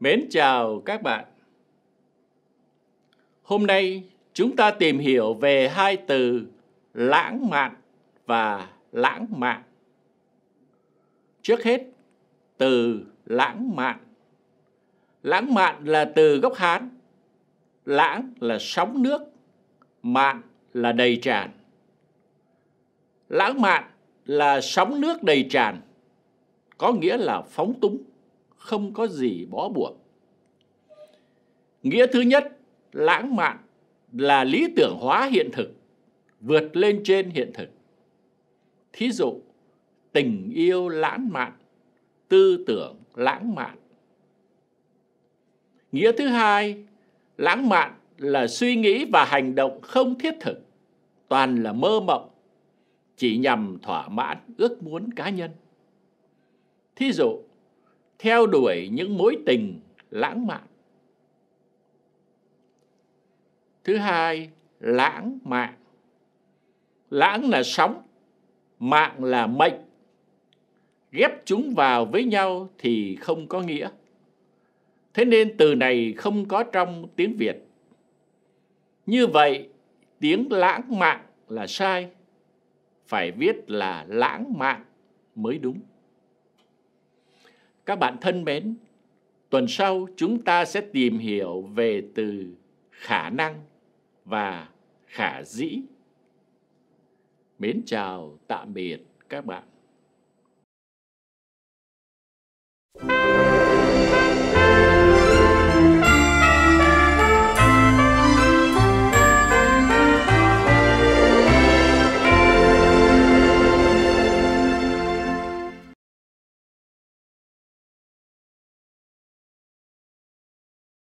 Mến chào các bạn. Hôm nay chúng ta tìm hiểu về hai từ lãng mạn và lãng mạn. Trước hết, từ lãng mạn. Lãng mạn là từ gốc Hán. Lãng là sóng nước, mạn là đầy tràn. Lãng mạn là sóng nước đầy tràn, có nghĩa là phóng túng không có gì bó buộc. Nghĩa thứ nhất, lãng mạn là lý tưởng hóa hiện thực, vượt lên trên hiện thực. Thí dụ, tình yêu lãng mạn, tư tưởng lãng mạn. Nghĩa thứ hai, lãng mạn là suy nghĩ và hành động không thiết thực, toàn là mơ mộng, chỉ nhằm thỏa mãn ước muốn cá nhân. Thí dụ, theo đuổi những mối tình lãng mạn. Thứ hai, lãng mạn. Lãng là sóng, mạng là mệnh. Ghép chúng vào với nhau thì không có nghĩa. Thế nên từ này không có trong tiếng Việt. Như vậy, tiếng lãng mạn là sai. Phải viết là lãng mạn mới đúng. Các bạn thân mến, tuần sau chúng ta sẽ tìm hiểu về từ khả năng và khả dĩ. Mến chào, tạm biệt các bạn.